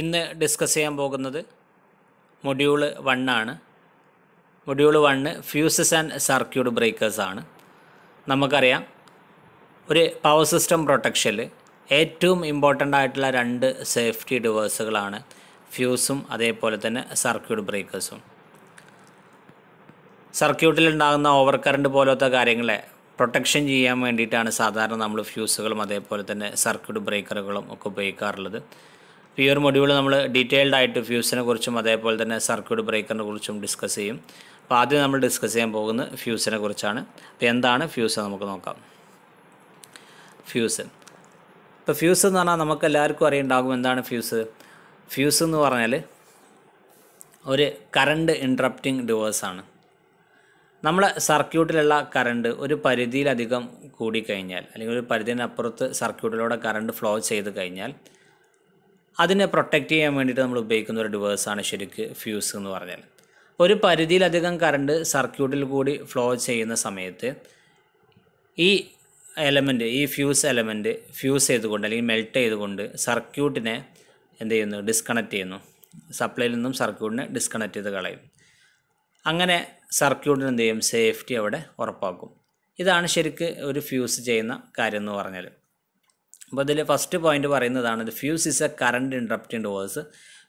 ഇന്ന് ഡിസ്കസ് ചെയ്യാൻ പോകുന്നത് മൊഡ്യൂള് വണ്ണാണ് module one fuses and circuit breakers ആണ് നമുക്കറിയാം ഒരു പവർ സിസ്റ്റം പ്രൊട്ടക്ഷനിൽ ഏറ്റവും ഇമ്പോർട്ടൻ്റ് ആയിട്ടുള്ള രണ്ട് സേഫ്റ്റി ഡിവേഴ്സുകളാണ് ഫ്യൂസും അതേപോലെ തന്നെ സർക്യൂട്ട് ബ്രേക്കേഴ്സും സർക്യൂട്ടിലുണ്ടാകുന്ന ഓവർ കറണ്ട് പോലത്തെ കാര്യങ്ങളെ പ്രൊട്ടക്ഷൻ ചെയ്യാൻ വേണ്ടിയിട്ടാണ് സാധാരണ നമ്മൾ ഫ്യൂസുകളും അതേപോലെ തന്നെ സർക്യൂട്ട് ബ്രേക്കറുകളും ഒക്കെ ഉപയോഗിക്കാറുള്ളത് ഈ ഒരു മൊഡ്യൂൾ നമ്മൾ ഡീറ്റെയിൽഡ് ആയിട്ട് ഫ്യൂസിനെ കുറിച്ചും അതേപോലെ തന്നെ സർക്യൂട്ട് ബ്രേക്കറിനെ കുറിച്ചും ഡിസ്കസ് ചെയ്യും അപ്പോൾ ആദ്യം നമ്മൾ ഡിസ്കസ് ചെയ്യാൻ പോകുന്നത് ഫ്യൂസിനെ കുറിച്ചാണ് അപ്പോൾ എന്താണ് ഫ്യൂസ് നമുക്ക് നോക്കാം ഫ്യൂസ് ഇപ്പോൾ ഫ്യൂസ് എന്ന് പറഞ്ഞാൽ നമുക്ക് എല്ലാവർക്കും അറിയുണ്ടാകും എന്താണ് ഫ്യൂസ് ഫ്യൂസ് എന്ന് പറഞ്ഞാൽ ഒരു കറണ്ട് ഇൻട്രപ്റ്റിംഗ് ഡിവേഴ്സാണ് നമ്മളെ സർക്യൂട്ടിലുള്ള കറണ്ട് ഒരു പരിധിയിലധികം കൂടിക്കഴിഞ്ഞാൽ അല്ലെങ്കിൽ ഒരു പരിധിനപ്പുറത്ത് സർക്യൂട്ടിലൂടെ കറണ്ട് ഫ്ലോ ചെയ്ത് കഴിഞ്ഞാൽ അതിനെ പ്രൊട്ടക്റ്റ് ചെയ്യാൻ വേണ്ടിയിട്ട് നമ്മൾ ഉപയോഗിക്കുന്ന ഒരു ഡിവേഴ്സാണ് ശരിക്ക് ഫ്യൂസ് എന്ന് പറഞ്ഞാൽ ഒരു പരിധിയിലധികം കറണ്ട് സർക്യൂട്ടിൽ കൂടി ഫ്ലോ ചെയ്യുന്ന സമയത്ത് ഈ എലമെൻറ്റ് ഈ ഫ്യൂസ് എലമെൻറ്റ് ഫ്യൂസ് ചെയ്തുകൊണ്ട് അല്ലെങ്കിൽ മെൽറ്റ് ചെയ്തുകൊണ്ട് സർക്യൂട്ടിനെ എന്ത് ചെയ്യുന്നു ഡിസ്കണക്റ്റ് ചെയ്യുന്നു സപ്ലൈയിൽ നിന്നും സർക്യൂട്ടിനെ ഡിസ്കണക്റ്റ് ചെയ്ത് കളയും അങ്ങനെ സർക്യൂട്ടിന് എന്ത് ചെയ്യും സേഫ്റ്റി അവിടെ ഉറപ്പാക്കും ഇതാണ് ശരിക്ക് ഒരു ഫ്യൂസ് ചെയ്യുന്ന കാര്യം എന്ന് പറഞ്ഞാൽ അപ്പോൾ അതിൽ ഫസ്റ്റ് പോയിന്റ് പറയുന്നതാണ് the fuse is a current interrupting device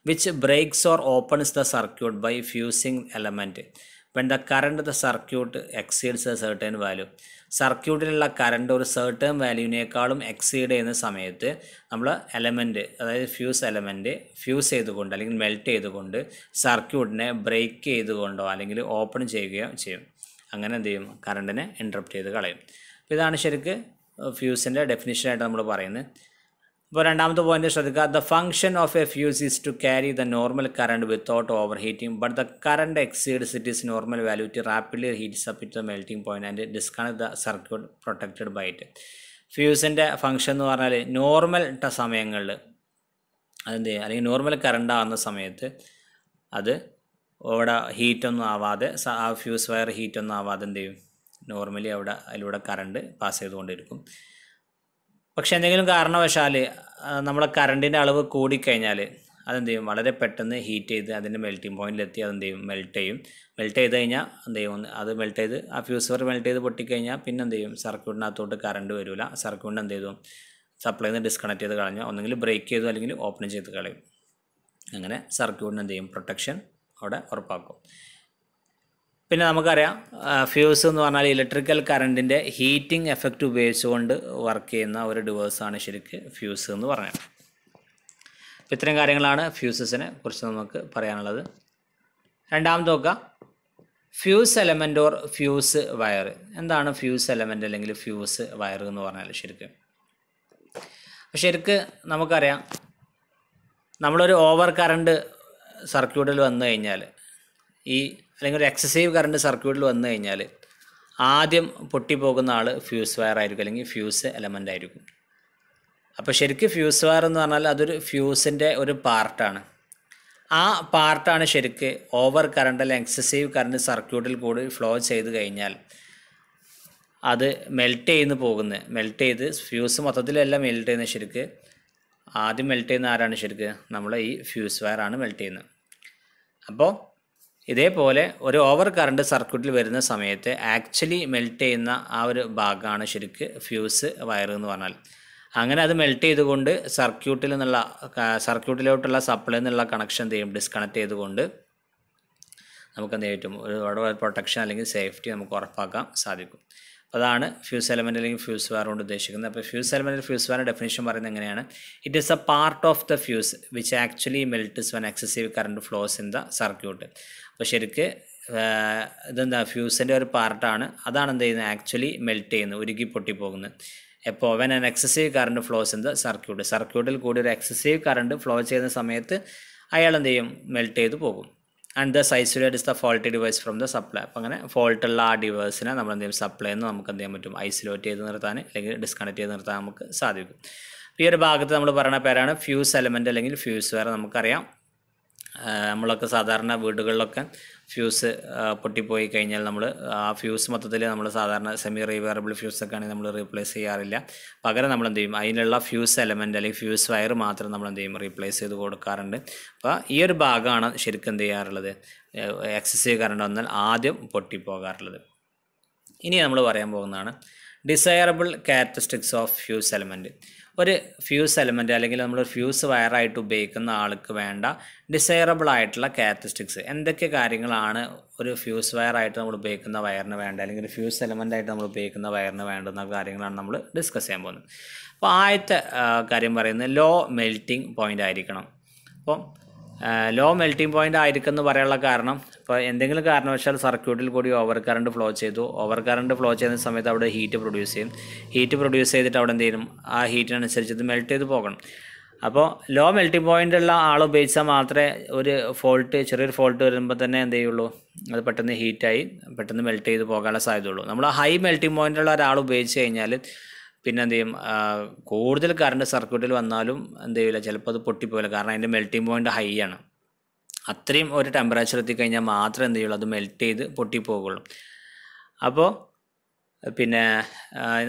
which breaks or opens the circuit by fusing element when the current the circuit exceeds a certain value സർക്യൂട്ടിലുള്ള കറണ്ട് ഒരു സെർട്ടേൺ വാല്യൂവിനേക്കാളും എക്സീഡ് ചെയ്യുന്ന സമയത്ത് നമ്മൾ എലമെൻറ്റ് അതായത് fuse element fuse ചെയ്തുകൊണ്ട് അല്ലെങ്കിൽ melt ചെയ്തുകൊണ്ട് സർക്യൂട്ടിനെ ബ്രേക്ക് ചെയ്തുകൊണ്ടോ അല്ലെങ്കിൽ ഓപ്പൺ ചെയ്യുകയോ ചെയ്യും അങ്ങനെ എന്ത് ചെയ്യും കറണ്ടിനെ ഇൻട്രപ്റ്റ് ചെയ്ത് കളയും ഇതാണ് ശരിക്ക് ഫ്യൂസിൻ്റെ ഡെഫിനിഷനായിട്ട് നമ്മൾ പറയുന്നത് അപ്പോൾ രണ്ടാമത്തെ പോയിന്റ് ശ്രദ്ധിക്കുക the function of a fuse is to carry the normal current without over heating but the current exceeds it is normal value it rapidly heats up it the melting point and disconnect the circuit protected by it ഫ്യൂസിൻ്റെ function എന്ന് പറഞ്ഞാൽ normal സമയങ്ങളിൽ അതെന്ത് ചെയ്യുക അല്ലെങ്കിൽ normal current ആവുന്ന സമയത്ത് അത് അവിടെ ഹീറ്റൊന്നും ആവാതെ ആ ഫ്യൂസ് വയർ ഹീറ്റൊന്നും ആവാതെ എന്ത് ചെയ്യും നോർമലി അവിടെ അതിലൂടെ കറണ്ട് പാസ് ചെയ്തുകൊണ്ടിരിക്കും പക്ഷേ എന്തെങ്കിലും കാരണവശാൽ നമ്മളെ കറണ്ടിൻ്റെ അളവ് കൂടിക്കഴിഞ്ഞാൽ അതെന്ത് ചെയ്യും വളരെ പെട്ടെന്ന് ഹീറ്റ് ചെയ്ത് അതിൻ്റെ മെൽറ്റിംഗ് പോയിന്റിലെത്തി അതെന്ത് ചെയ്യും മെൽറ്റ് ചെയ്യും മെൽറ്റ് ചെയ്ത് കഴിഞ്ഞാൽ എന്ത് ചെയ്യും അത് മെൽറ്റ് ചെയ്ത് ആ ഫ്യൂസർ മെൽറ്റ് ചെയ്ത് പൊട്ടിക്കഴിഞ്ഞാൽ പിന്നെ എന്ത് ചെയ്യും സർക്യൂട്ടിനകത്തോട്ട് കറണ്ട് വരില്ല സർക്യൂട്ടിന് എന്ത് ചെയ്തു സപ്ലൈ നിന്ന് ഡിസ്കണക്ട് ചെയ്ത് കളഞ്ഞു ഒന്നെങ്കിൽ ബ്രേക്ക് ചെയ്തു അല്ലെങ്കിൽ ഓപ്പൺ ചെയ്ത് കളയും അങ്ങനെ സർക്യൂട്ടിന് എന്ത് ചെയ്യും പ്രൊട്ടക്ഷൻ അവിടെ ഉറപ്പാക്കും പിന്നെ നമുക്കറിയാം ഫ്യൂസ് എന്ന് പറഞ്ഞാൽ ഇലക്ട്രിക്കൽ കറണ്ടിൻ്റെ ഹീറ്റിംഗ് എഫക്റ്റ് ഉപയോഗിച്ചുകൊണ്ട് വർക്ക് ചെയ്യുന്ന ഒരു ഡിവേഴ്സാണ് ശരിക്ക് ഫ്യൂസ് എന്ന് പറയുന്നത് അപ്പോൾ കാര്യങ്ങളാണ് ഫ്യൂസസിനെ കുറിച്ച് നമുക്ക് പറയാനുള്ളത് രണ്ടാമത് നോക്കുക fuse element or fuse wire എന്താണ് ഫ്യൂസ് എലമെൻ്റ് അല്ലെങ്കിൽ ഫ്യൂസ് വയർ എന്ന് പറഞ്ഞാൽ ശരിക്കും ശരിക്ക് നമുക്കറിയാം നമ്മളൊരു ഓവർ കറണ്ട് സർക്യൂട്ടിൽ വന്നു കഴിഞ്ഞാൽ ഈ അല്ലെങ്കിൽ ഒരു എക്സസൈവ് കറണ്ട് സർക്യൂട്ടിൽ വന്നു കഴിഞ്ഞാൽ ആദ്യം പൊട്ടിപ്പോകുന്ന ആൾ ഫ്യൂസ് വയർ ആയിരിക്കും അല്ലെങ്കിൽ ഫ്യൂസ് എലമെൻ്റ് ആയിരിക്കും അപ്പോൾ ശരിക്കും ഫ്യൂസ് വയർ എന്ന് പറഞ്ഞാൽ അതൊരു ഫ്യൂസിൻ്റെ ഒരു പാർട്ടാണ് ആ പാർട്ടാണ് ശരിക്ക് ഓവർ കറണ്ട് അല്ലെങ്കിൽ എക്സസൈവ് കറണ്ട് സർക്യൂട്ടിൽ കൂടി ഫ്ലോ ചെയ്ത് കഴിഞ്ഞാൽ അത് മെൽറ്റ് ചെയ്ത് പോകുന്നത് മെൽറ്റ് ചെയ്ത് ഫ്യൂസ് മൊത്തത്തിലെല്ലാം മെൽറ്റ് ചെയ്യുന്ന ശരിക്ക് ആദ്യം മെൽറ്റ് ചെയ്യുന്ന ആരാണ് ശരിക്ക് നമ്മൾ ഈ ഫ്യൂസ് വയറാണ് മെൽറ്റ് ചെയ്യുന്നത് അപ്പോൾ ഇതേപോലെ ഒരു ഓവർ കറണ്ട് സർക്യൂട്ടിൽ വരുന്ന സമയത്ത് ആക്ച്വലി മെൽറ്റ് ചെയ്യുന്ന ആ ഒരു ഭാഗമാണ് ശരിക്ക് ഫ്യൂസ് വയർ എന്ന് പറഞ്ഞാൽ അങ്ങനെ അത് മെൽറ്റ് ചെയ്തുകൊണ്ട് സർക്യൂട്ടിൽ നിന്നുള്ള സർക്യൂട്ടിലോട്ടുള്ള സപ്ലൈ നിന്നുള്ള കണക്ഷൻ എന്ത് ചെയ്യും ഡിസ്കണക്ട് ചെയ്തുകൊണ്ട് നമുക്ക് എന്ത് ഒരു ഒരുപാട് പ്രൊട്ടക്ഷൻ അല്ലെങ്കിൽ സേഫ്റ്റി നമുക്ക് ഉറപ്പാക്കാൻ സാധിക്കും അതാണ് ഫ്യൂസ് എലമെൻ്റ് അല്ലെങ്കിൽ ഫ്യൂസ് വയർ കൊണ്ട് ഉദ്ദേശിക്കുന്നത് അപ്പോൾ ഫ്യൂസ് എലമെൻ്റ് ഫ്യൂസ് വയറിൻ്റെ ഡെഫിനേഷൻ പറയുന്നത് എങ്ങനെയാണ് it is a part of the fuse which actually melts when excessive current flows in the circuit അപ്പോൾ ശരിക്ക് ഇതെന്താ ഫ്യൂസിൻ്റെ ഒരു പാർട്ടാണ് അതാണ് എന്ത് ചെയ്യുന്നത് ആക്ച്വലി മെൽറ്റ് ചെയ്യുന്നത് ഉരുകി പൊട്ടിപ്പോകുന്നത് എപ്പോൾ when an excessive current flows in the circuit സർക്യൂട്ടിൽ കൂടി ഒരു എക്സസീവ് കറണ്ട് ഫ്ലോ ചെയ്യുന്ന സമയത്ത് അയാൾ എന്ത് ചെയ്യും മെൽറ്റ് ചെയ്ത് പോകും and thus isolate is the faulty device from the supply അപ്പോൾ അങ്ങനെ ഫോൾട്ടുള്ള ആ ഡിവൈസിനെ നമ്മൾ എന്ത് ചെയ്യും സപ്ലൈ എന്ന് നമുക്ക് എന്ത് ചെയ്യാൻ പറ്റും ഐസൊലേറ്റ് ചെയ്ത് നിർത്താൻ അല്ലെങ്കിൽ ഡിസ്കണക്ട് ചെയ്ത് നിർത്താൻ നമുക്ക് സാധിക്കും ഈ ഒരു ഭാഗത്ത് നമ്മൾ പറയുന്ന പേരാണ് ഫ്യൂസ് എലമെൻറ്റ് അല്ലെങ്കിൽ ഫ്യൂസ് വേറെ നമുക്കറിയാം നമ്മളൊക്കെ സാധാരണ വീടുകളിലൊക്കെ ഫ്യൂസ് പൊട്ടിപ്പോയി കഴിഞ്ഞാൽ നമ്മൾ ആ ഫ്യൂസ് മൊത്തത്തിൽ നമ്മൾ സാധാരണ സെമി റീവയറബിൾ ഫ്യൂസൊക്കെ ആണെങ്കിൽ നമ്മൾ റീപ്ലേസ് ചെയ്യാറില്ല പകരം നമ്മൾ എന്ത് ചെയ്യും അതിനുള്ള ഫ്യൂസ് എലമെൻ്റ് അല്ലെങ്കിൽ ഫ്യൂസ് വയർ മാത്രം നമ്മൾ എന്ത് ചെയ്യും റീപ്ലേസ് ചെയ്ത് കൊടുക്കാറുണ്ട് അപ്പോൾ ഈ ഒരു ഭാഗമാണ് ശരിക്കും എന്ത് ചെയ്യാറുള്ളത് എക്സസീവ് കറണ്ട് വന്നാൽ ആദ്യം പൊട്ടിപ്പോകാറുള്ളത് ഇനി നമ്മൾ പറയാൻ പോകുന്നതാണ് desirable characteristics of fuse element ഒരു ഫ്യൂസ് എലമെൻ്റ് അല്ലെങ്കിൽ നമ്മൾ ഫ്യൂസ് വയറായിട്ട് ഉപയോഗിക്കുന്ന ആൾക്ക് വേണ്ട ഡിസൈറബിൾ ആയിട്ടുള്ള ക്യാരക്ടറിസ്റ്റിക്സ് എന്തൊക്കെ കാര്യങ്ങളാണ് ഒരു ഫ്യൂസ് വയറായിട്ട് നമ്മൾ ഉപയോഗിക്കുന്ന വയറിന് വേണ്ട അല്ലെങ്കിൽ ഒരു ഫ്യൂസ് എലമെൻ്റായിട്ട് നമ്മൾ ഉപയോഗിക്കുന്ന വയറിന് വേണ്ടുന്ന കാര്യങ്ങളാണ് നമ്മൾ ഡിസ്കസ് ചെയ്യാൻ പോകുന്നത് അപ്പോൾ ആദ്യത്തെ കാര്യം പറയുന്നത് ലോ മെൽറ്റിംഗ് പോയിൻ്റ് ആയിരിക്കണം അപ്പോൾ ലോ മെൽറ്റിംഗ് പോയിൻ്റ് ആയിരിക്കുമെന്ന് പറയാനുള്ള കാരണം ഇപ്പോൾ എന്തെങ്കിലും കാരണവശാൽ സർക്യൂട്ടിൽ കൂടി ഓവർ കറണ്ട് ഫ്ലോ ചെയ്തു ഓവർ കറണ്ട് ഫ്ലോ ചെയ്യുന്ന സമയത്ത് അവിടെ ഹീറ്റ് പ്രൊഡ്യൂസ് ചെയ്യും ഹീറ്റ് പ്രൊഡ്യൂസ് ചെയ്തിട്ട് അവിടെ എന്ത് ചെയ്യും ആ ഹീറ്റിനനുസരിച്ച് ഇത് മെൽറ്റ് ചെയ്ത് പോകണം അപ്പോൾ ലോ മെൽറ്റിംഗ് പോയിന്റ് ഉള്ള ആൾ ഉപയോഗിച്ചാൽ മാത്രമേ ഒരു ഫോൾട്ട് ചെറിയൊരു ഫോൾട്ട് വരുമ്പോൾ തന്നെ എന്ത് ചെയ്യുള്ളൂ അത് പെട്ടെന്ന് ഹീറ്റായി പെട്ടെന്ന് മെൽറ്റ് ചെയ്ത് പോകാനുള്ള സാധ്യതയുള്ളൂ നമ്മൾ ഹൈ മെൽറ്റിംഗ് ഉള്ള ഒരാൾ ഉപയോഗിച്ച് കഴിഞ്ഞാൽ പിന്നെ എന്ത് ചെയ്യും കൂടുതൽ കറണ്ട് സർക്യൂട്ടിൽ വന്നാലും എന്ത് ചെയ്യില്ല ചിലപ്പോൾ അത് പൊട്ടിപ്പോയില്ല കാരണം അതിൻ്റെ മെൽറ്റിംഗ് പോയിൻ്റ് ഹൈ ആണ് അത്രയും ഒരു ടെമ്പറേച്ചർ എത്തിക്കഴിഞ്ഞാൽ മാത്രം എന്ത് ചെയ്യുള്ളൂ അത് മെൽറ്റ് ചെയ്ത് പൊട്ടിപ്പോകുള്ളൂ അപ്പോൾ പിന്നെ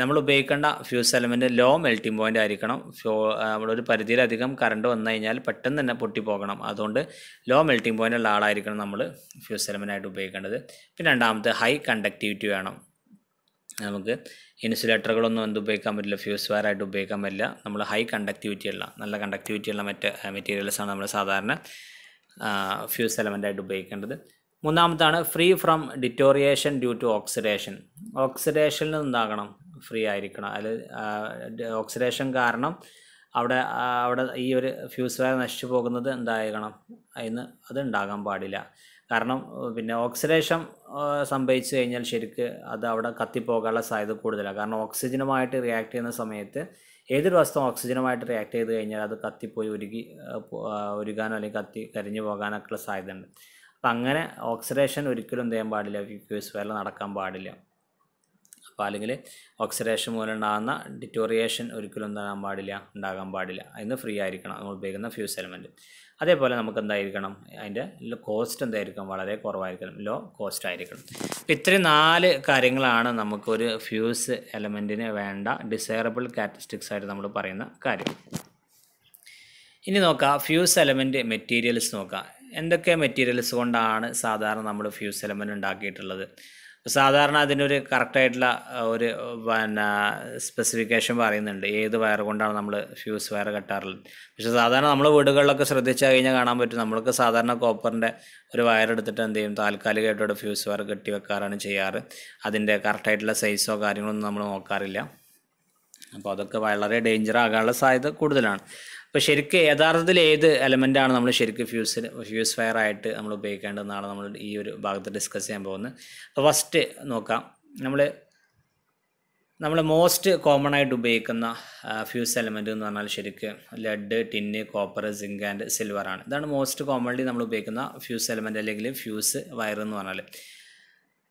നമ്മൾ ഉപയോഗിക്കേണ്ട fuse element low melting point ആയിരിക്കണം ഫ്യൂ നമ്മളൊരു പരിധിയിലധികം കറണ്ട് വന്നു കഴിഞ്ഞാൽ പെട്ടെന്ന് തന്നെ പൊട്ടിപ്പോകണം അതുകൊണ്ട് ലോ മെൽറ്റിംഗ് പോയിൻ്റ് ഉള്ള ആളായിരിക്കണം നമ്മൾ ഫ്യൂസ് എലമെൻ്റ് ആയിട്ട് ഉപയോഗിക്കേണ്ടത് പിന്നെ രണ്ടാമത്തെ ഹൈ കണ്ടക്ടിവിറ്റി വേണം നമുക്ക് ഇൻസുലേറ്ററുകളൊന്നും എന്ത് ഉപയോഗിക്കാൻ പറ്റില്ല ഫ്യൂസ് വയറായിട്ട് ഉപയോഗിക്കാൻ പറ്റില്ല നമ്മൾ ഹൈ കണ്ടക്ടിവിറ്റി ഉള്ള നല്ല കണ്ടക്ടിവിറ്റി ഉള്ള മറ്റ് മെറ്റീരിയൽസാണ് നമ്മൾ സാധാരണ ഫ്യൂസ് എലമെൻ്റായിട്ട് ഉപയോഗിക്കേണ്ടത് മൂന്നാമത്താണ് free from deterioration due to oxidation ഓക്സിഡേഷനിൽ നിന്നാകണം ഫ്രീ ആയിരിക്കണം അതിൽ ഓക്സിഡേഷൻ കാരണം അവിടെ അവിടെ ഈ ഒരു ഫ്യൂസ് വയർ നശിച്ചു പോകുന്നത് എന്തായിരിക്കണം അതിന് അത് ഉണ്ടാകാൻ പാടില്ല കാരണം പിന്നെ ഓക്സിഡേഷൻ സംഭവിച്ചു കഴിഞ്ഞാൽ ശരിക്ക് അത് അവിടെ കത്തിപ്പോകാനുള്ള സാധ്യത കൂടുതലാണ് കാരണം ഓക്സിജനുമായിട്ട് റിയാക്ട് ചെയ്യുന്ന സമയത്ത് ഏതൊരു വസ്തു ഓക്സിജനുമായിട്ട് റിയാക്ട് ചെയ്ത് കഴിഞ്ഞാൽ അത് കത്തിപ്പോയി ഒരുകി ഒരുകാനോ അല്ലെങ്കിൽ കത്തി കരിഞ്ഞു പോകാനൊക്കെയുള്ള സാധ്യതയുണ്ട് അപ്പം അങ്ങനെ ഓക്സിഡേഷൻ ഒരിക്കലും എന്ത് ചെയ്യാൻ പാടില്ല ഫ്യൂസ് വേല നടക്കാൻ പാടില്ല അപ്പോൾ അല്ലെങ്കിൽ ഓക്സിഡേഷൻ മൂലം ഉണ്ടാകുന്ന ഡിറ്റോറിയേഷൻ ഒരിക്കലും എന്താകാൻ പാടില്ല ഉണ്ടാകാൻ പാടില്ല അതിന് ഫ്രീ ആയിരിക്കണം നമ്മൾ ഉപയോഗിക്കുന്ന ഫ്യൂസ് എലമെൻറ്റ് അതേപോലെ നമുക്ക് എന്തായിരിക്കണം അതിൻ്റെ കോസ്റ്റ് എന്തായിരിക്കണം വളരെ കുറവായിരിക്കണം ലോ കോസ്റ്റ് ആയിരിക്കണം അപ്പം ഇത്രയും നാല് കാര്യങ്ങളാണ് നമുക്കൊരു ഫ്യൂസ് എലമെൻറ്റിന് വേണ്ട ഡിസൈറബിൾ കാറ്റസ്റ്റിക്സ് ആയിട്ട് നമ്മൾ പറയുന്ന കാര്യം ഇനി നോക്കാം ഫ്യൂസ് എലമെൻറ്റ് മെറ്റീരിയൽസ് നോക്കാം എന്തൊക്കെ മെറ്റീരിയൽസ് കൊണ്ടാണ് സാധാരണ നമ്മൾ ഫ്യൂസ് എലമെൻറ്റ് ഉണ്ടാക്കിയിട്ടുള്ളത് സാധാരണ അതിനൊരു കറക്റ്റായിട്ടുള്ള ഒരു പിന്നെ സ്പെസിഫിക്കേഷൻ പറയുന്നുണ്ട് ഏത് വയർ കൊണ്ടാണ് നമ്മൾ ഫ്യൂസ് വയർ കെട്ടാറുള്ളത് പക്ഷേ സാധാരണ നമ്മൾ വീടുകളിലൊക്കെ ശ്രദ്ധിച്ചു കഴിഞ്ഞാൽ കാണാൻ പറ്റും നമ്മൾക്ക് സാധാരണ കോപ്പറിൻ്റെ ഒരു വയർ എടുത്തിട്ട് എന്ത് ചെയ്യും താൽക്കാലികമായിട്ടോടെ ഫ്യൂസ് വയർ കെട്ടി വെക്കാറാണ് ചെയ്യാറ് അതിൻ്റെ കറക്റ്റായിട്ടുള്ള സൈസോ കാര്യങ്ങളൊന്നും നമ്മൾ നോക്കാറില്ല അപ്പോൾ അതൊക്കെ വളരെ ഡേഞ്ചർ ആകാനുള്ള സാധ്യത കൂടുതലാണ് അപ്പോൾ ശരിക്കും യഥാർത്ഥത്തിൽ ഏത് എലമെൻ്റാണ് നമ്മൾ ശരിക്കും ഫ്യൂസ് ഫ്യൂസ് ഫയർ ആയിട്ട് നമ്മൾ ഉപയോഗിക്കേണ്ടതെന്നാണ് നമ്മൾ ഈ ഒരു ഭാഗത്ത് ഡിസ്കസ് ചെയ്യാൻ പോകുന്നത് അപ്പോൾ ഫസ്റ്റ് നോക്കാം നമ്മൾ നമ്മൾ മോസ്റ്റ് കോമൺ ആയിട്ട് ഉപയോഗിക്കുന്ന ഫ്യൂസ് എലമെൻ്റ് എന്ന് പറഞ്ഞാൽ ശരിക്കും lead tin copper zinc and silver ആണ് ഇതാണ് മോസ്റ്റ് കോമൺലി നമ്മൾ ഉപയോഗിക്കുന്ന ഫ്യൂസ് എലമെൻ്റ് അല്ലെങ്കിൽ ഫ്യൂസ് വയർ എന്ന് പറഞ്ഞാൽ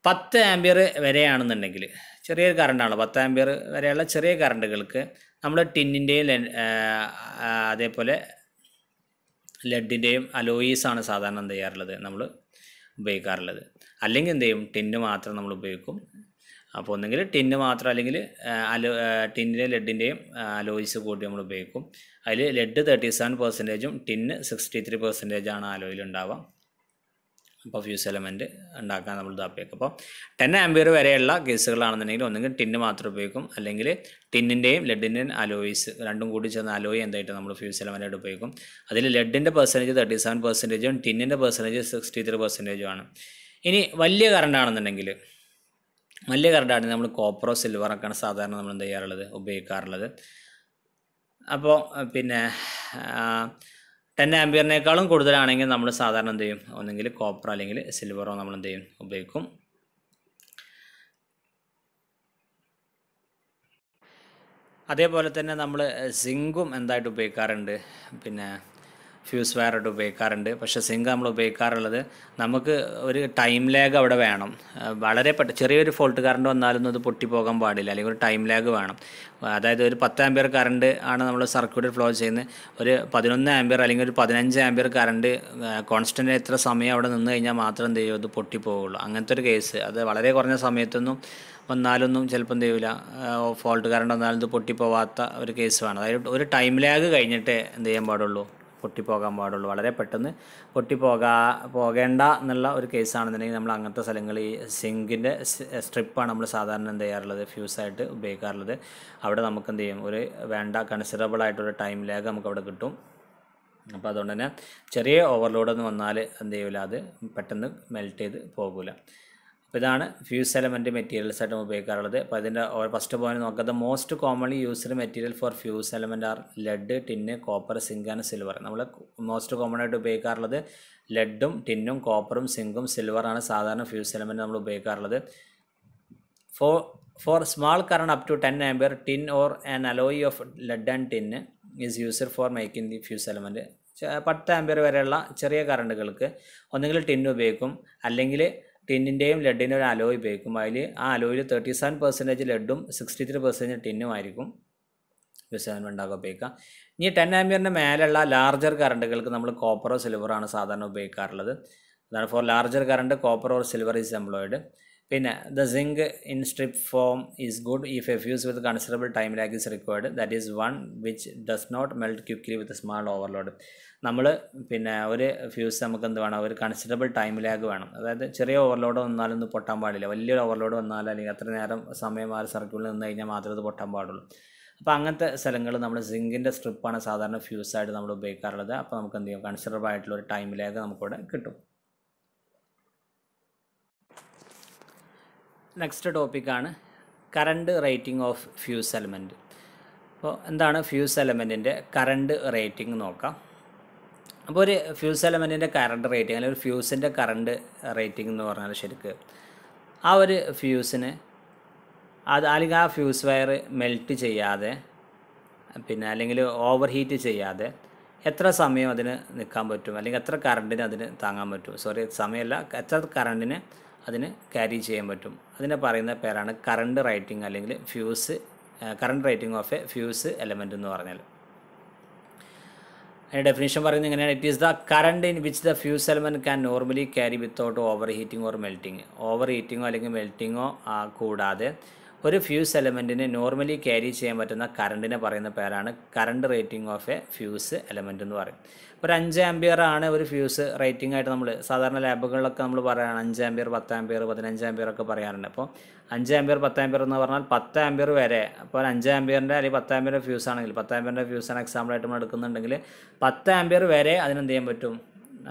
പത്ത് ആംബിയർ വരെയാണെന്നുണ്ടെങ്കിൽ ചെറിയ കറണ്ടാണോ പത്ത് ആംബിയർ വരെയുള്ള ചെറിയ കറണ്ടുകൾക്ക് നമ്മൾ ടിന്നിൻ്റെയും അതേപോലെ ലെഡിൻ്റെയും ആണ് സാധാരണ എന്ത് ചെയ്യാറുള്ളത് നമ്മൾ ഉപയോഗിക്കാറുള്ളത് അല്ലെങ്കിൽ എന്ത് ചെയ്യും ടിന്ന് മാത്രം നമ്മൾ ഉപയോഗിക്കും അപ്പോൾ ഒന്നെങ്കിൽ ടിന്ന് മാത്രം അല്ലെങ്കിൽ അലോ ടിന്നിൻ്റെയും ലെഡിൻ്റെയും അലോയിസ് കൂട്ടി നമ്മൾ ഉപയോഗിക്കും അതിൽ ലെഡ് തേർട്ടി സെവൻ പെർസെൻറ്റേജും ടിന്ന് സിക്സ്റ്റി ത്രീ പെർസെൻറ്റേജാണ് അലോയിൽ ഉണ്ടാവുക അപ്പോൾ ഫ്യൂസ് എലമെൻറ്റ് ഉണ്ടാക്കാൻ നമ്മൾ ഇതാപ്പിയേക്കും അപ്പോൾ ടെൻ ആംബിയർ വരെയുള്ള കേസുകളാണെന്നുണ്ടെങ്കിൽ ഒന്നെങ്കിൽ ടിന്ന് മാത്രം ഉപയോഗിക്കും അല്ലെങ്കിൽ ടിന്നിൻ്റെയും ലെഡിൻ്റെയും അലോയിസ് രണ്ടും കൂടി ചേർന്ന അലോയി എന്തായിട്ട് നമ്മൾ ഫ്യൂസ് എലമെൻറ്റായിട്ട് ഉപയോഗിക്കും അതിൽ ലെഡിൻ്റെ പെർസെൻറ്റേജ് തേർട്ടി സെവൻ പെർസെൻറ്റേജും ടിന്നിൻ്റെ പെർസെൻറ്റേജ് സിക്സ്റ്റി ത്രീ പെർസെൻറ്റേജും ആണ് ഇനി വലിയ കറണ്ട് ആണെന്നുണ്ടെങ്കിൽ വലിയ കറണ്ടാണെങ്കിൽ നമ്മൾ കോപ്പറോ സിൽവറൊക്കെയാണ് സാധാരണ നമ്മൾ എന്ത് ചെയ്യാറുള്ളത് ഉപയോഗിക്കാറുള്ളത് അപ്പോൾ പിന്നെ ടെൻ ആംബിയറിനേക്കാളും കൂടുതലാണെങ്കിൽ നമ്മൾ സാധാരണ എന്ത് ചെയ്യും ഒന്നെങ്കിൽ കോപ്പർ അല്ലെങ്കിൽ സിൽവറോ നമ്മൾ എന്ത് ചെയ്യും ഉപയോഗിക്കും അതേപോലെ തന്നെ നമ്മൾ സിങ്കും എന്തായിട്ട് ഉപയോഗിക്കാറുണ്ട് പിന്നെ ഫ്യൂസ് വയറായിട്ട് ഉപയോഗിക്കാറുണ്ട് പക്ഷേ സിങ്ക് നമ്മൾ ഉപയോഗിക്കാറുള്ളത് നമുക്ക് ഒരു ടൈം ലാഗ് അവിടെ വേണം വളരെ പെട്ടെന്ന് ചെറിയൊരു ഫോൾട്ട് കറണ്ട് വന്നാലൊന്നും അത് പൊട്ടിപ്പോകാൻ പാടില്ല അല്ലെങ്കിൽ ഒരു ടൈം ലാഗ് വേണം അതായത് ഒരു പത്ത് ആമ്പിയർ കറണ്ട് ആണ് നമ്മൾ സർക്യൂട്ടിൽ ഫ്ലോ ചെയ്യുന്നത് ഒരു പതിനൊന്ന് ആമ്പിയർ അല്ലെങ്കിൽ ഒരു പതിനഞ്ച് ആമ്പിയർ കറണ്ട് കോൺസ്റ്റൻ്റ് എത്ര സമയം അവിടെ നിന്ന് കഴിഞ്ഞാൽ മാത്രം എന്ത് ചെയ്യും അത് പൊട്ടിപ്പോകുള്ളൂ അങ്ങനത്തെ ഒരു കേസ് അത് വളരെ കുറഞ്ഞ സമയത്തൊന്നും വന്നാലൊന്നും ചിലപ്പം ചെയ്യൂല ഫോൾട്ട് കറണ്ട് വന്നാലും ഇത് പൊട്ടിപ്പോവാത്ത ഒരു കേസ് വേണം അതായത് ഒരു ടൈം ലാഗ് കഴിഞ്ഞിട്ടേ എന്ത് ചെയ്യാൻ പാടുള്ളൂ പൊട്ടിപ്പോകാൻ പാടുള്ളൂ വളരെ പെട്ടെന്ന് പൊട്ടിപ്പോകാ പോകേണ്ട എന്നുള്ള ഒരു കേസാണെന്നുണ്ടെങ്കിൽ നമ്മൾ അങ്ങനത്തെ സ്ഥലങ്ങളിൽ സിങ്കിൻ്റെ സ്ട്രിപ്പാണ് നമ്മൾ സാധാരണ എന്ത് ചെയ്യാറുള്ളത് ഫ്യൂസായിട്ട് ഉപയോഗിക്കാറുള്ളത് അവിടെ നമുക്ക് എന്ത് ചെയ്യും ഒരു വേണ്ട കൺസിഡറബിൾ ആയിട്ടൊരു ടൈം ലാഗ് നമുക്ക് അവിടെ കിട്ടും അപ്പോൾ അതുകൊണ്ട് തന്നെ ചെറിയ ഓവർലോഡ് എന്ന് വന്നാൽ എന്ത് ചെയ്യില്ല അത് പെട്ടെന്ന് മെൽറ്റ് ചെയ്ത് പോകില്ല അപ്പോൾ ഇതാണ് ഫ്യൂസ് എലമെൻറ്റ് മെറ്റീരിയൽസ് ആയിട്ട് ഉപയോഗിക്കാറുള്ളത് അപ്പോൾ അതിൻ്റെ ഫസ്റ്റ് പോയിന്റ് നോക്കാം the most commonly used material for fuse element are lead tin copper zinc and silver നമ്മൾ മോസ്റ്റ് കോമൺ ആയിട്ട് ഉപയോഗിക്കാറുള്ളത് ലെഡും ടിന്നും കോപ്പറും സിങ്കും സിൽവറാണ് സാധാരണ ഫ്യൂസ് എലമെൻറ്റ് നമ്മൾ ഉപയോഗിക്കാറുള്ളത് for for small current up to ten ampere tin or an alloy of lead and tin is used for making the fuse element പത്ത് ampere വരെയുള്ള ചെറിയ കറണ്ടുകൾക്ക് ഒന്നുകിൽ ടിന്ന് ഉപയോഗിക്കും അല്ലെങ്കിൽ ടിന്നിൻ്റെയും ലെഡിൻ്റെ ഒരു അലോയ് ഉപയോഗിക്കും അതിൽ ആ അലോയിൽ തേർട്ടി സെവൻ പെർസെൻറ്റേജ് ലെഡും സിക്സ്റ്റി ത്രീ പെർസെൻറ്റേജ് ടിന്നും ആയിരിക്കും സെവൻ ഉണ്ടാക്കുക ഉപയോഗിക്കുക ഇനി ടെൻ ആമ്പിയറിൻ്റെ മേലുള്ള ലാർജർ കറണ്ടുകൾക്ക് നമ്മൾ കോപ്പറോ സിൽവറോ ആണ് സാധാരണ ഉപയോഗിക്കാറുള്ളത് അതാണ് for larger current copper or silver is employed പിന്നെ the zinc in strip form is good if use with considerable time lag is required that is one which does not melt quickly with small overload നമ്മൾ പിന്നെ ഒരു fuse നമുക്ക് എന്ത് വേണം ഒരു considerable time lag വേണം അതായത് ചെറിയ ഓവർലോഡ് വന്നാലൊന്നും പൊട്ടാൻ പാടില്ല വലിയൊരു ഓവർലോഡ് വന്നാൽ അല്ലെങ്കിൽ അത്ര നേരം സമയം ആ സർക്കിളിൽ നിന്ന് കഴിഞ്ഞാൽ മാത്രമേ അത് പൊട്ടാൻ പാടുള്ളൂ അപ്പോൾ അങ്ങനത്തെ സ്ഥലങ്ങൾ നമ്മൾ സിങ്കിൻ്റെ സ്ട്രിപ്പാണ് സാധാരണ ഫ്യൂസായിട്ട് നമ്മൾ ഉപയോഗിക്കാറുള്ളത് അപ്പോൾ നമുക്ക് എന്ത് ചെയ്യും കൺസിഡറബിൾ ആയിട്ടുള്ള ഒരു ടൈം ലാഗ് നമുക്കിവിടെ കിട്ടും നെക്സ്റ്റ് ടോപ്പിക്കാണ് current rating of fuse element അപ്പോൾ എന്താണ് ഫ്യൂസ് എലമെൻറ്റിൻ്റെ കറണ്ട് റേറ്റിംഗ് നോക്കാം അപ്പോൾ ഒരു ഫ്യൂസ് എലമെൻറ്റിൻ്റെ കറണ്ട് റേറ്റിംഗ് അല്ലെങ്കിൽ ഒരു ഫ്യൂസിൻ്റെ കറണ്ട് റേറ്റിംഗ് എന്ന് പറഞ്ഞാൽ ശരിക്ക് ആ ഒരു ഫ്യൂസിന് അത് അല്ലെങ്കിൽ ആ ഫ്യൂസ് വയർ മെൽറ്റ് ചെയ്യാതെ പിന്നെ അല്ലെങ്കിൽ ഓവർ ഹീറ്റ് ചെയ്യാതെ എത്ര സമയം അതിന് നിൽക്കാൻ പറ്റും അല്ലെങ്കിൽ എത്ര കറണ്ടിന് അതിന് താങ്ങാൻ പറ്റും സോറി സമയമല്ല എത്ര കറണ്ടിന് അതിന് ക്യാരി ചെയ്യാൻ പറ്റും അതിനെ പറയുന്ന പേരാണ് കറണ്ട് റൈറ്റിംഗ് അല്ലെങ്കിൽ fuse current rating of a fuse element എന്ന് പറഞ്ഞാൽ അതിൻ്റെ ഡെഫിനേഷൻ പറയുന്നത് എങ്ങനെയാണ് it is the current in which the fuse element can normally carry without over heating or melting over ഹീറ്റിങ്ങോ അല്ലെങ്കിൽ മെൽറ്റിങ്ങോ കൂടാതെ ഒരു ഫ്യൂസ് എലമെൻറ്റിന് നോർമലി ക്യാരി ചെയ്യാൻ പറ്റുന്ന കറണ്ടിനെ പറയുന്ന പേരാണ് current rating of a fuse element എന്ന് പറയും ഒരു അഞ്ച് ആംബിയർ ആണ് ഒരു ഫ്യൂസ് റേറ്റിംഗ് ആയിട്ട് നമ്മൾ സാധാരണ ലാബുകളിലൊക്കെ നമ്മൾ പറയുകയാണ് അഞ്ച് ആംബിയർ പത്ത് ആംബിയർ പതിനഞ്ച് ആംബിയർ ഒക്കെ പറയാറുണ്ട് അപ്പോൾ അഞ്ച് ആംബിയർ പത്ത് ആംബിയർ എന്ന് പറഞ്ഞാൽ പത്ത് ആംബിയർ വരെ അപ്പോൾ അഞ്ച് ആംബിയറിൻ്റെ അല്ലെങ്കിൽ പത്ത് ആംബിയറിൻ്റെ ഫ്യൂസ് ആണെങ്കിൽ പത്ത് ആംബിയറിൻ്റെ ഫ്യൂസാണ് എക്സാമ്പിളായിട്ട് നമ്മൾ എടുക്കുന്നുണ്ടെങ്കിൽ പത്ത് ആംബിയർ വരെ അതിനെന്ത് ചെയ്യാൻ പറ്റും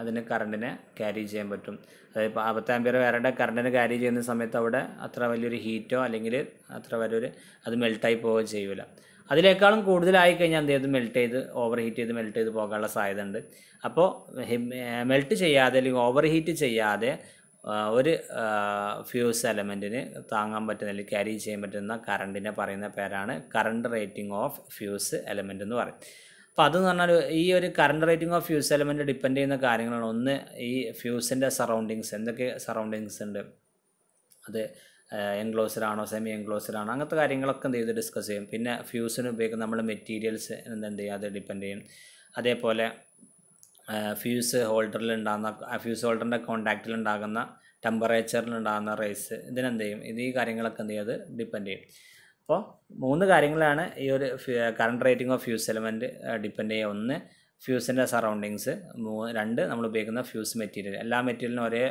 അതിന് കറണ്ടിനെ ക്യാരി ചെയ്യാൻ പറ്റും അതായത് ഇപ്പോൾ പത്താമ്പിയർ വേറെ കറണ്ടിനെ ക്യാരി ചെയ്യുന്ന സമയത്ത് അവിടെ അത്ര വലിയൊരു ഹീറ്റോ അല്ലെങ്കിൽ അത്ര വലിയൊരു അത് മെൽട്ടായി പോവുകയോ ചെയ്യില്ല അതിലേക്കാളും കൂടുതലായി കഴിഞ്ഞാൽ എന്ത് ചെയ്ത് മെൽറ്റ് ചെയ്ത് ഓവർ ഹീറ്റ് ചെയ്ത് മെൽറ്റ് ചെയ്ത് പോകാനുള്ള സാധ്യത ഉണ്ട് അപ്പോൾ മെൽറ്റ് ചെയ്യാതെ അല്ലെങ്കിൽ ഓവർ ഹീറ്റ് ചെയ്യാതെ ഒരു ഫ്യൂസ് എലമെൻറ്റിന് താങ്ങാൻ പറ്റുന്ന അല്ലെങ്കിൽ ക്യാരി ചെയ്യാൻ പറ്റുന്ന കറണ്ടിനെ പറയുന്ന പേരാണ് current rating of fuse element എന്ന് പറയും അപ്പോൾ അതെന്ന് പറഞ്ഞാൽ ഈ ഒരു current rating of fuse element depend ചെയ്യുന്ന കാര്യങ്ങളാണ് ഒന്ന് ഈ ഫ്യൂസിൻ്റെ സറൗണ്ടിങ്സ് എന്തൊക്കെ സറൗണ്ടിങ്സ് ഉണ്ട് അത് എൻക്ലോസ്ഡാണോ സെമി ആണോ അങ്ങനത്തെ കാര്യങ്ങളൊക്കെ എന്ത് ചെയ്ത് ഡിസ്കസ് ചെയ്യും പിന്നെ ഫ്യൂസിന് ഉപയോഗിക്കുന്ന നമ്മൾ മെറ്റീരിയൽസ് എന്തെന്ത് ചെയ്യും അത് ഡിപ്പെൻഡ് ചെയ്യും അതേപോലെ ഫ്യൂസ് ഹോൾഡറിൽ ഉണ്ടാകുന്ന ഫ്യൂസ് ഹോൾഡറിൻ്റെ കോൺടാക്റ്റിൽ ഉണ്ടാകുന്ന ടെമ്പറേച്ചറിൽ ഉണ്ടാകുന്ന റേസ് ഇതിനെന്ത് ചെയ്യും ഇത് ഈ കാര്യങ്ങളൊക്കെ എന്ത് ചെയ്യും അത് ഡിപ്പെൻഡ് ചെയ്യും അപ്പോൾ മൂന്ന് കാര്യങ്ങളാണ് ഈ ഒരു current rating of fuse element depend ചെയ്യുക ഒന്ന് ഫ്യൂസിൻ്റെ സറൗണ്ടിങ്സ് മൂ രണ്ട് നമ്മൾ ഉപയോഗിക്കുന്ന ഫ്യൂസ് മെറ്റീരിയൽ എല്ലാ മെറ്റീരിയലിനും ഒരേ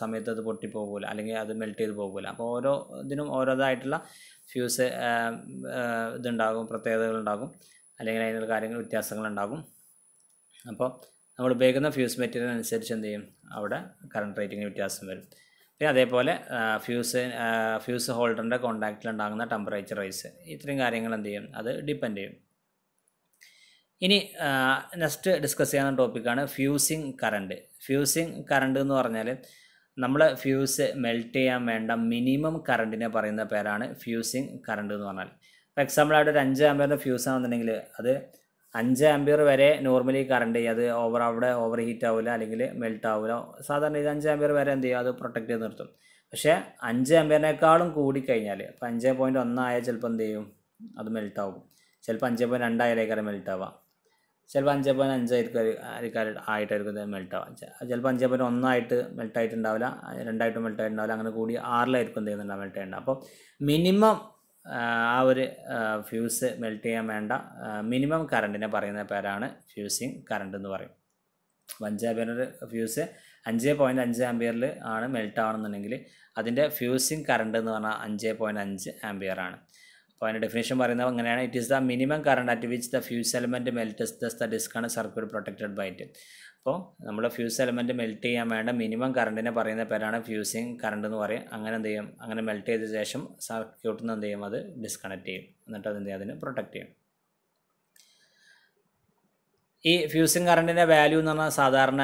സമയത്ത് അത് പൊട്ടിപ്പോകില്ല അല്ലെങ്കിൽ അത് മെൽറ്റ് ചെയ്ത് പോകില്ല അപ്പോൾ ഓരോ ഇതിനും ഓരോതായിട്ടുള്ള ഫ്യൂസ് ഇതുണ്ടാകും പ്രത്യേകതകൾ ഉണ്ടാകും അല്ലെങ്കിൽ അതിനുള്ള കാര്യങ്ങൾ വ്യത്യാസങ്ങളുണ്ടാകും അപ്പോൾ നമ്മൾ ഉപയോഗിക്കുന്ന ഫ്യൂസ് മെറ്റീരിയൽ അനുസരിച്ച് എന്ത് ചെയ്യും അവിടെ കറണ്ട് റേറ്റിംഗിന് വ്യത്യാസം വരും പിന്നെ അതേപോലെ ഫ്യൂസ് ഫ്യൂസ് ഹോൾഡറിൻ്റെ ഉണ്ടാകുന്ന ടെമ്പറേച്ചർ റൈസ് ഇത്രയും കാര്യങ്ങൾ എന്ത് ചെയ്യും അത് ഡിപ്പെൻഡ് ചെയ്യും ഇനി നെക്സ്റ്റ് ഡിസ്കസ് ചെയ്യുന്ന ടോപ്പിക്കാണ് ഫ്യൂസിങ് കറണ്ട് ഫ്യൂസിങ് കറണ്ട് എന്ന് പറഞ്ഞാൽ നമ്മൾ ഫ്യൂസ് മെൽറ്റ് ചെയ്യാൻ വേണ്ട മിനിമം കറണ്ടിനെ പറയുന്ന പേരാണ് ഫ്യൂസിങ് കറണ്ട് എന്ന് പറഞ്ഞാൽ ഇപ്പോൾ ആയിട്ട് ഒരു അഞ്ച് ആമ്പയറിൻ്റെ ഫ്യൂസ് ആണെന്നുണ്ടെങ്കിൽ അത് അഞ്ച് ആംബിയർ വരെ നോർമലി കറണ്ട് ചെയ്യും അത് ഓവർ അവിടെ ഓവർ ഹീറ്റ് ആവില്ല അല്ലെങ്കിൽ മെൽട്ട് ആവില്ല സാധാരണ ഇത് അഞ്ച് ആംബിയർ വരെ എന്ത് ചെയ്യും അത് പ്രൊട്ടക്ട് ചെയ്ത് നിർത്തും പക്ഷേ അഞ്ച് ആംബിയറിനേക്കാളും കൂടിക്കഴിഞ്ഞാൽ ഇപ്പം അഞ്ച് പോയിൻറ്റ് ഒന്നായാൽ ചിലപ്പോൾ എന്ത് ചെയ്യും അത് മെൽട്ട് ആവും ചിലപ്പോൾ അഞ്ച് പോയിൻറ്റ് രണ്ടായാലേക്കാരം മെൽട്ട് ആവാം ചിലപ്പോൾ അഞ്ച് പോയിൻറ്റ് അഞ്ചായിരിക്കും ആയിട്ടായിരിക്കും മെൽട്ട് ആവാം ചിലപ്പോൾ അഞ്ച് പോയിൻറ്റ് ഒന്നായിട്ട് മെൽട്ടായിട്ടുണ്ടാവില്ല രണ്ടായിട്ട് മെൽട്ടായിട്ടുണ്ടാവില്ല അങ്ങനെ കൂടി ആറിലായിരിക്കും എന്ത് ചെയ്യുന്നുണ്ടാവും മെൽട്ട് ചെയ്യേണ്ട അപ്പോൾ മിനിമം ആ ഒരു ഫ്യൂസ് മെൽറ്റ് ചെയ്യാൻ വേണ്ട മിനിമം കറണ്ടിനെ പറയുന്ന പേരാണ് ഫ്യൂസിങ് കറണ്ട് എന്ന് പറയും അഞ്ച് ആമ്പിയറിൻ്റെ ഫ്യൂസ് അഞ്ച് പോയിൻറ്റ് അഞ്ച് ആംബിയറിൽ ആണ് മെൽറ്റ് ആവണമെന്നുണ്ടെങ്കിൽ അതിൻ്റെ ഫ്യൂസിങ് കറണ്ട് എന്ന് പറഞ്ഞാൽ അഞ്ച് പോയിൻറ്റ് അഞ്ച് ആംബിയറാണ് അപ്പോൾ അതിൻ്റെ ഡെഫിനേഷൻ പറയുന്നത് അങ്ങനെയാണ് it is the minimum current at which the fuse element melt the disc and circuit protected by it അപ്പോൾ നമ്മുടെ ഫ്യൂസ് എലമെൻറ്റ് മെൽറ്റ് ചെയ്യാൻ വേണ്ട മിനിമം കറണ്ടിനെ പറയുന്ന പേരാണ് ഫ്യൂസിങ് കറണ്ട് എന്ന് പറയും അങ്ങനെ എന്ത് ചെയ്യും അങ്ങനെ മെൽറ്റ് ചെയ്ത ശേഷം സർക്യൂട്ടിൽ നിന്ന് എന്ത് ചെയ്യും അത് ഡിസ്കണക്ട് ചെയ്യും എന്നിട്ട് അത് എന്ത് ചെയ്യും അതിനെ പ്രൊട്ടക്റ്റ് ചെയ്യും ഈ ഫ്യൂസിങ് കറണ്ടിൻ്റെ വാല്യൂ എന്ന് പറഞ്ഞാൽ സാധാരണ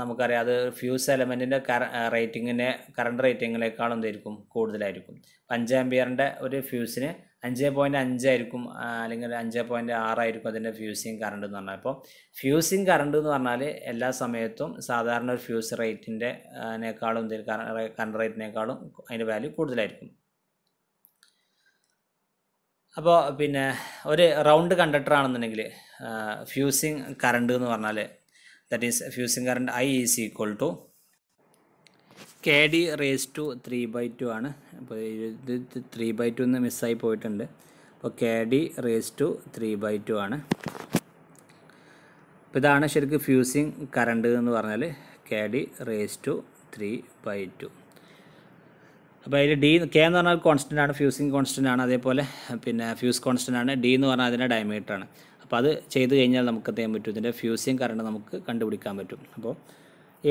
നമുക്കറിയാം അത് ഫ്യൂസ് എലമെൻറ്റിൻ്റെ കറ റേറ്റിങ്ങിൻ്റെ കറണ്ട് റേറ്റിങ്ങിനേക്കാളും എന്തായിരിക്കും കൂടുതലായിരിക്കും അഞ്ച് ആംബിയറിൻ്റെ ഒരു ഫ്യൂസിന് അഞ്ച് പോയിൻ്റ് അഞ്ചായിരിക്കും അല്ലെങ്കിൽ അഞ്ച് പോയിൻ്റ് ആറായിരിക്കും അതിൻ്റെ ഫ്യൂസിങ് കറണ്ട് എന്ന് പറഞ്ഞാൽ അപ്പോൾ ഫ്യൂസിങ് കറണ്ട് എന്ന് പറഞ്ഞാൽ എല്ലാ സമയത്തും സാധാരണ ഒരു ഫ്യൂസ് റേറ്റിൻ്റെ നേക്കാളും കറണ്ട് റേറ്റിനേക്കാളും അതിൻ്റെ വാല്യൂ കൂടുതലായിരിക്കും അപ്പോൾ പിന്നെ ഒരു റൗണ്ട് കണ്ടക്ടർ ആണെന്നുണ്ടെങ്കിൽ ഫ്യൂസിങ് കറണ്ട് എന്ന് പറഞ്ഞാൽ that is fusing current I is equal to K D raise to three by two ആണ് അപ്പോൾ ഇത് ത്രീ ബൈ ടു എന്ന് മിസ്സായി പോയിട്ടുണ്ട് അപ്പോൾ K D raise to three by two ആണ് അപ്പോൾ ഇതാണ് ശരിക്കും ഫ്യൂസിങ് കറണ്ട് എന്ന് പറഞ്ഞാൽ K D raise to three by two അപ്പോൾ അതിൽ ഡി കെ എന്ന് പറഞ്ഞാൽ കോൺസ്റ്റൻ്റ് ആണ് ഫ്യൂസിങ് കോൺസ്റ്റൻ്റ് ആണ് അതേപോലെ പിന്നെ ഫ്യൂസ് കോൺസ്റ്റൻ്റ് ആണ് ഡി എന്ന് പറഞ്ഞാൽ അതിൻ്റെ ഡയമീറ്റർ ആണ് അപ്പോൾ അത് ചെയ്ത് കഴിഞ്ഞാൽ നമുക്ക് എന്ത് ചെയ്യാൻ പറ്റും ഇതിൻ്റെ ഫ്യൂസിങ് കറണ്ട് നമുക്ക് കണ്ടുപിടിക്കാൻ പറ്റും അപ്പോൾ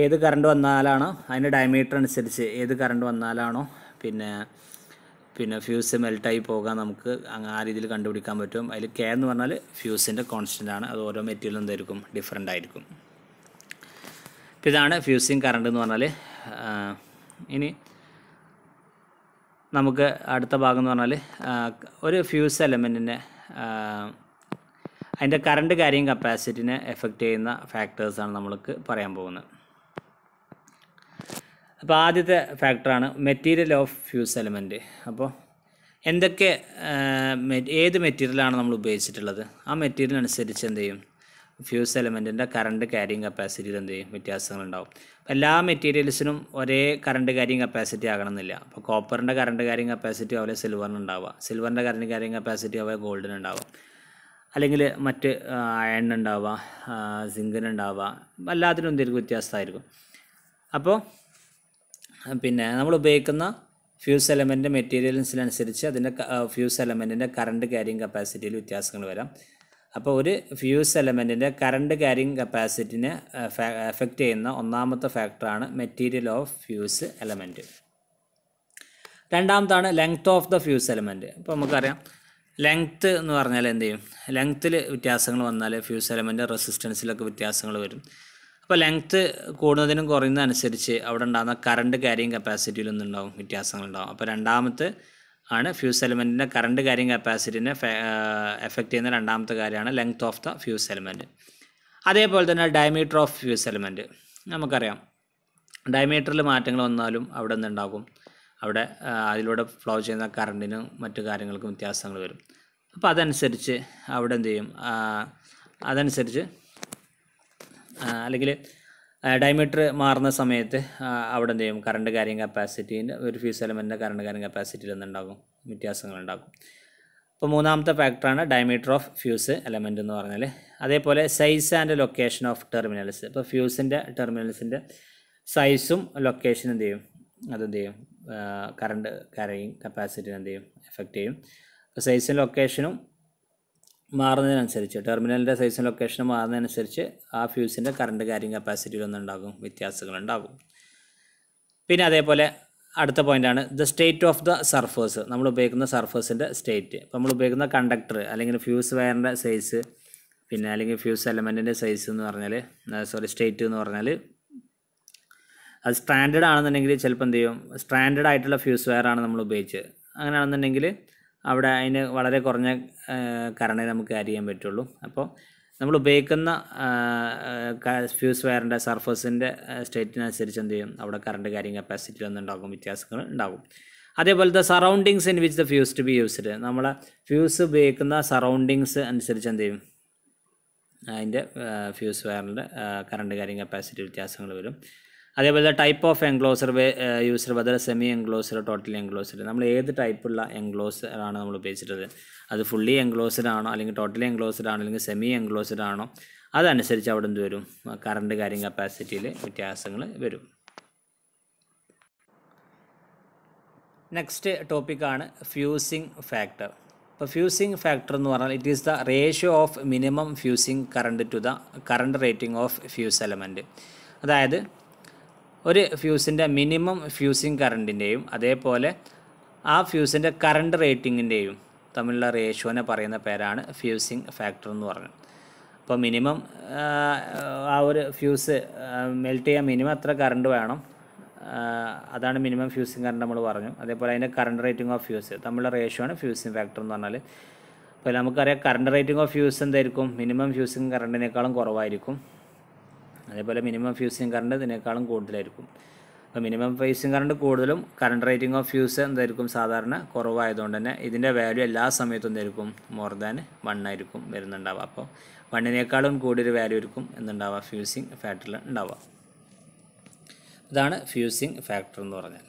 ഏത് കറണ്ട് വന്നാലാണ് അതിൻ്റെ ഡയമീറ്റർ അനുസരിച്ച് ഏത് കറണ്ട് വന്നാലാണോ പിന്നെ പിന്നെ ഫ്യൂസ് മെൽട്ടായി പോകാൻ നമുക്ക് ആ രീതിയിൽ കണ്ടുപിടിക്കാൻ പറ്റും അതിൽ കെ എന്ന് പറഞ്ഞാൽ ഫ്യൂസിൻ്റെ കോൺസ്റ്റൻ്റ് ആണ് അത് ഓരോ മെറ്റീരിയലും എന്തായിരിക്കും ഡിഫറെൻ്റ് ആയിരിക്കും അപ്പോൾ ഇതാണ് ഫ്യൂസിങ് കറണ്ട് എന്ന് പറഞ്ഞാൽ ഇനി നമുക്ക് അടുത്ത ഭാഗം എന്ന് പറഞ്ഞാൽ ഒരു ഫ്യൂസ് എലമെൻറ്റിനെ അതിൻ്റെ കറണ്ട് കാര്യം കപ്പാസിറ്റിനെ എഫക്റ്റ് ചെയ്യുന്ന ഫാക്ടേഴ്സാണ് നമ്മൾക്ക് പറയാൻ പോകുന്നത് അപ്പോൾ ആദ്യത്തെ ഫാക്ടറാണ് മെറ്റീരിയൽ ഓഫ് ഫ്യൂസ് എലമെൻറ്റ് അപ്പോൾ എന്തൊക്കെ ഏത് മെറ്റീരിയലാണ് നമ്മൾ ഉപയോഗിച്ചിട്ടുള്ളത് ആ മെറ്റീരിയൽ അനുസരിച്ച് എന്ത് ചെയ്യും ഫ്യൂസ് എലമെൻറ്റിൻ്റെ കറണ്ട് ക്യാരിങ് കപ്പാസിറ്റിയിൽ എന്ത് ചെയ്യും വ്യത്യാസങ്ങളുണ്ടാവും അപ്പോൾ എല്ലാ മെറ്റീരിയൽസിനും ഒരേ കറണ്ട് ക്യാരിങ് കപ്പാസിറ്റി ആകണമെന്നില്ല അപ്പോൾ കോപ്പറിൻ്റെ കറണ്ട് ക്യാരിങ് കപ്പാസിറ്റി ആവുക സിൽവറിന് ഉണ്ടാവുക സിൽവറിൻ്റെ കറണ്ട് ക്യാരിങ് കപ്പാസിറ്റി ആവുക ഗോൾഡിന് ഉണ്ടാവുക അല്ലെങ്കിൽ മറ്റ് അയണിന് ഉണ്ടാവുക സിങ്കിന് ഉണ്ടാവുക എല്ലാത്തിനും എന്തെങ്കിലും വ്യത്യാസമായിരിക്കും അപ്പോൾ പിന്നെ നമ്മൾ ഉപയോഗിക്കുന്ന ഫ്യൂസ് എലമെൻ്റ് മെറ്റീരിയൽസിനനുസരിച്ച് അതിൻ്റെ ഫ്യൂസ് എലമെൻറ്റിൻ്റെ കറണ്ട് ക്യാരിങ് കപ്പാസിറ്റിയിൽ വ്യത്യാസങ്ങൾ വരാം അപ്പോൾ ഒരു ഫ്യൂസ് എലമെൻറ്റിൻ്റെ കറണ്ട് ക്യാരിങ് കപ്പാസിറ്റിനെ എഫക്റ്റ് ചെയ്യുന്ന ഒന്നാമത്തെ ഫാക്ടറാണ് മെറ്റീരിയൽ ഓഫ് ഫ്യൂസ് എലമെൻറ്റ് രണ്ടാമതാണ് length of the fuse element ഇപ്പോൾ നമുക്കറിയാം ലെങ്ത്ത് എന്ന് പറഞ്ഞാൽ എന്ത് ചെയ്യും ലെങ്ത്തിൽ വ്യത്യാസങ്ങൾ വന്നാൽ ഫ്യൂസ് എലമെൻറ്റ് റെസിസ്റ്റൻസിലൊക്കെ വ്യത്യാസങ്ങൾ വരും അപ്പോൾ ലെങ്ത്ത് കൂടുന്നതിനും കുറയുന്നതനുസരിച്ച് അവിടെ ഉണ്ടാകുന്ന കറണ്ട് ക്യാരിങ് കപ്പാസിറ്റിയിലൊന്നും ഉണ്ടാവും വ്യത്യാസങ്ങളുണ്ടാകും അപ്പോൾ രണ്ടാമത്തെ ആണ് ഫ്യൂസ് എലമെൻറ്റിൻ്റെ കറണ്ട് ക്യാരിങ് കപ്പാസിറ്റിനെ എഫക്റ്റ് ചെയ്യുന്ന രണ്ടാമത്തെ കാര്യമാണ് length of the fuse element അതേപോലെ തന്നെ ഡയമീറ്റർ ഓഫ് ഫ്യൂസ് എലമെൻറ്റ് നമുക്കറിയാം ഡയമീറ്ററിൽ മാറ്റങ്ങൾ വന്നാലും അവിടെ നിന്നുണ്ടാകും അവിടെ അതിലൂടെ ഫ്ലോ ചെയ്യുന്ന കറണ്ടിനും മറ്റു കാര്യങ്ങൾക്കും വ്യത്യാസങ്ങൾ വരും അപ്പോൾ അതനുസരിച്ച് അവിടെ എന്ത് ചെയ്യും അതനുസരിച്ച് അല്ലെങ്കിൽ ഡയമീറ്റർ മാറുന്ന സമയത്ത് അവിടെ എന്ത് ചെയ്യും കറണ്ട് കാര്യം കപ്പാസിറ്റീൻ്റെ ഒരു ഫ്യൂസ് എലമെൻ്റിൻ്റെ കറണ്ട് കാര്യം കപ്പാസിറ്റിയിൽ വ്യത്യാസങ്ങൾ ഉണ്ടാകും അപ്പോൾ മൂന്നാമത്തെ ഫാക്ടറാണ് ഡയമീറ്റർ ഓഫ് ഫ്യൂസ് എലമെൻ്റ് എന്ന് പറഞ്ഞാൽ അതേപോലെ size and location of terminals ഇപ്പോൾ ഫ്യൂസിൻ്റെ ടെർമിനൽസിൻ്റെ സൈസും ലൊക്കേഷനും എന്ത് ചെയ്യും അതെന്ത് ചെയ്യും കറണ്ട് കരയും കപ്പാസിറ്റിനെ ചെയ്യും എഫക്റ്റ് ചെയ്യും സൈസും ലൊക്കേഷനും മാറുന്നതിനനുസരിച്ച് ടെർമിനലിൻ്റെ സൈസും ലൊക്കേഷനും മാറുന്നതിനനുസരിച്ച് ആ ഫ്യൂസിൻ്റെ കറണ്ട് കാര്യം കപ്പാസിറ്റിയിലൊന്നും ഉണ്ടാകും വ്യത്യാസങ്ങളുണ്ടാകും പിന്നെ അതേപോലെ അടുത്ത പോയിൻ്റാണ് the state of the surface നമ്മൾ ഉപയോഗിക്കുന്ന സർഫേസിൻ്റെ സ്റ്റേറ്റ് ഇപ്പോൾ നമ്മൾ ഉപയോഗിക്കുന്ന കണ്ടക്ടർ അല്ലെങ്കിൽ ഫ്യൂസ് വയറിൻ്റെ സൈസ് പിന്നെ അല്ലെങ്കിൽ ഫ്യൂസ് എലമെൻറ്റിൻ്റെ സൈസ് എന്ന് പറഞ്ഞാൽ സോറി സ്റ്റേറ്റ് എന്ന് പറഞ്ഞാൽ അത് സ്റ്റാൻഡേർഡ് ആണെന്നുണ്ടെങ്കിൽ ചിലപ്പോൾ എന്ത് ചെയ്യും സ്റ്റാൻഡേർഡ് ആയിട്ടുള്ള ഫ്യൂസ് വയറാണ് നമ്മൾ ഉപയോഗിച്ചത് അങ്ങനെയാണെന്നുണ്ടെങ്കിൽ അവിടെ അതിന് വളരെ കുറഞ്ഞ കറണ്ടേ നമുക്ക് ആഡ് ചെയ്യാൻ പറ്റുള്ളൂ അപ്പോൾ നമ്മൾ ഉപയോഗിക്കുന്ന ഫ്യൂസ് വയറിൻ്റെ സർഫസിൻ്റെ സ്റ്റേറ്റിനനുസരിച്ച് എന്ത് ചെയ്യും അവിടെ കറണ്ട് കാര്യം കപ്പാസിറ്റി ഒന്നും ഉണ്ടാകും വ്യത്യാസങ്ങൾ ഉണ്ടാകും അതേപോലത്തെ surroundings in which the fuse to be used നമ്മൾ ഫ്യൂസ് ഉപയോഗിക്കുന്ന സറൗണ്ടിങ്സ് അനുസരിച്ച് എന്ത് ചെയ്യും അതിൻ്റെ ഫ്യൂസ് വയറിൻ്റെ കറണ്ട് കാര്യം കപ്പാസിറ്റി വ്യത്യാസങ്ങൾ വരും അതേപോലെ ടൈപ്പ് ഓഫ് എൻക്ലോസർ യൂസർ ബദൽ സെമി എൻക്ലോസർ ടോട്ടൽ എൻക്ലോസർ നമ്മൾ ഏത് ടൈപ്പുള്ള എൻക്ലോസർ ആണ് നമ്മൾ ഉപയോഗിച്ചിട്ടത് അത് ഫുള്ളി എൻക്ലോസ്ഡ് ആണോ അല്ലെങ്കിൽ ടോട്ടലി എൻക്ലോസ്ഡ് ആണോ അല്ലെങ്കിൽ സെമി എൻക്ലോസ്ഡ് ആണോ അതനുസരിച്ച് അവിടെ എന്ത് വരും കറണ്ട് കാര്യം കപ്പാസിറ്റിയിൽ വ്യത്യാസങ്ങൾ വരും നെക്സ്റ്റ് ടോപ്പിക്കാണ് ഫ്യൂസിങ് ഫാക്ടർ ഇപ്പോൾ ഫ്യൂസിങ് ഫാക്ടർ എന്ന് പറഞ്ഞാൽ it is the ratio of minimum fusing current to the current rating of fuse element അതായത് ഒരു ഫ്യൂസിൻ്റെ മിനിമം ഫ്യൂസിങ് കറണ്ടിൻ്റെയും അതേപോലെ ആ ഫ്യൂസിൻ്റെ കറണ്ട് റേറ്റിങ്ങിൻ്റെയും തമ്മിലുള്ള റേഷ്യോനെ പറയുന്ന പേരാണ് ഫ്യൂസിങ് ഫാക്ടർ എന്ന് പറയുന്നത് അപ്പോൾ മിനിമം ആ ഒരു ഫ്യൂസ് മെൽറ്റ് ചെയ്യാൻ മിനിമം എത്ര കറണ്ട് വേണം അതാണ് മിനിമം ഫ്യൂസിങ് കറണ്ട് നമ്മൾ പറഞ്ഞു അതേപോലെ അതിൻ്റെ കറണ്ട് റേറ്റിംഗ് ഓഫ് ഫ്യൂസ് തമ്മിലുള്ള റേഷ്യോ ആണ് ഫ്യൂസിങ് ഫാക്ടർ എന്ന് പറഞ്ഞാൽ അപ്പോൾ നമുക്കറിയാം കറണ്ട് റേറ്റിംഗ് ഓഫ് ഫ്യൂസ് എന്തായിരിക്കും മിനിമം ഫ്യൂസിങ് കറണ്ടിനേക്കാളും കുറവായിരിക്കും അതേപോലെ മിനിമം ഫ്യൂസിങ് കറണ്ട് ഇതിനേക്കാളും കൂടുതലായിരിക്കും അപ്പോൾ മിനിമം ഫ്യൂസിങ് കറണ്ട് കൂടുതലും കറണ്ട് റേറ്റിംഗ് ഓഫ് ഫ്യൂസ് എന്തായിരിക്കും സാധാരണ കുറവായതുകൊണ്ട് തന്നെ ഇതിൻ്റെ വാല്യൂ എല്ലാ സമയത്തും എന്തായിരിക്കും മോർ ദാൻ വൺ ആയിരിക്കും വരുന്നുണ്ടാവുക അപ്പോൾ വണ്ണിനേക്കാളും കൂടിയൊരു വാല്യൂ ഇരിക്കും എന്നുണ്ടാവുക ഫ്യൂസിങ് ഫാക്ടറിൽ ഉണ്ടാവുക ഇതാണ് ഫ്യൂസിങ് ഫാക്ടർ എന്ന് പറഞ്ഞാൽ